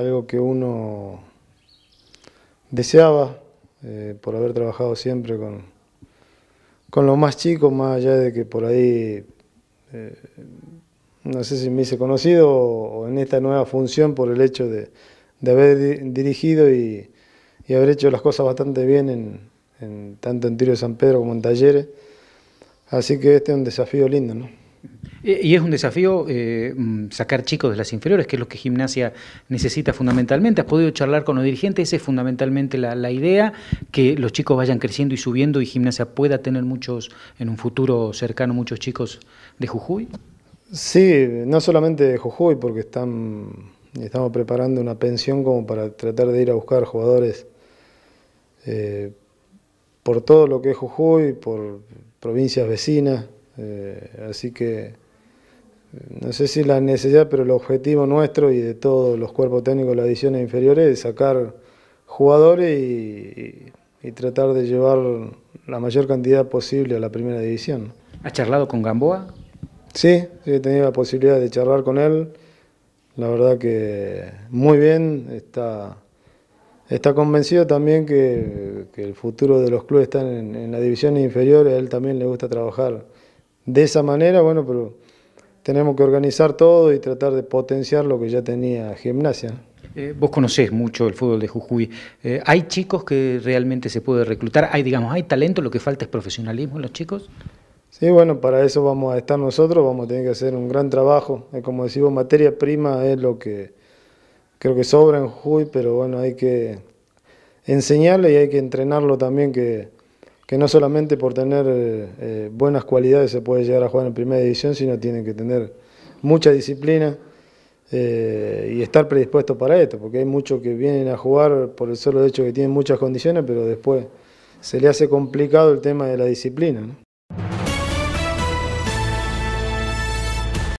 Algo que uno deseaba eh, por haber trabajado siempre con, con los más chicos, más allá de que por ahí, eh, no sé si me hice conocido o, en esta nueva función por el hecho de, haber dirigido y, haber hecho las cosas bastante bien en, tanto en Tiro de San Pedro como en Talleres. Así que este es un desafío lindo, ¿no? Eh, y es un desafío eh, mm, sacar chicos de las inferiores, que es lo que gimnasia necesita fundamentalmente. Has podido charlar con los dirigentes, esa es fundamentalmente la, idea, que los chicos vayan creciendo y subiendo y gimnasia pueda tener muchos, en un futuro cercano, muchos chicos de Jujuy. Sí, no solamente de Jujuy, porque están, estamos preparando una pensión como para tratar de ir a buscar jugadores eh, por todo lo que es Jujuy, por provincias vecinas. así que no sé si la necesidad, pero el objetivo nuestro y de todos los cuerpos técnicos de las divisiones inferiores es sacar jugadores y, tratar de llevar la mayor cantidad posible a la primera división. ¿Has charlado con Gamboa? Sí, he tenido la posibilidad de charlar con él. La verdad que muy bien, está, está convencido también que, el futuro de los clubes está en, en las divisiones inferiores, a él también le gusta trabajar de esa manera, bueno, pero tenemos que organizar todo y tratar de potenciar lo que ya tenía gimnasia. Eh, vos conocés mucho el fútbol de Jujuy. Eh, ¿Hay chicos que realmente se puede reclutar? ¿Hay, digamos, ¿Hay talento? ¿Lo que falta es profesionalismo en los chicos? Sí, bueno, para eso vamos a estar nosotros, vamos a tener que hacer un gran trabajo. como decimos, materia prima es lo que creo que sobra en Jujuy, pero bueno, hay que enseñarle y hay que entrenarlo también que que no solamente por tener eh, buenas cualidades se puede llegar a jugar en primera división, sino tienen que tener mucha disciplina eh, y estar predispuestos para esto, porque hay muchos que vienen a jugar por el solo hecho que tienen muchas condiciones, pero después se le hace complicado el tema de la disciplina.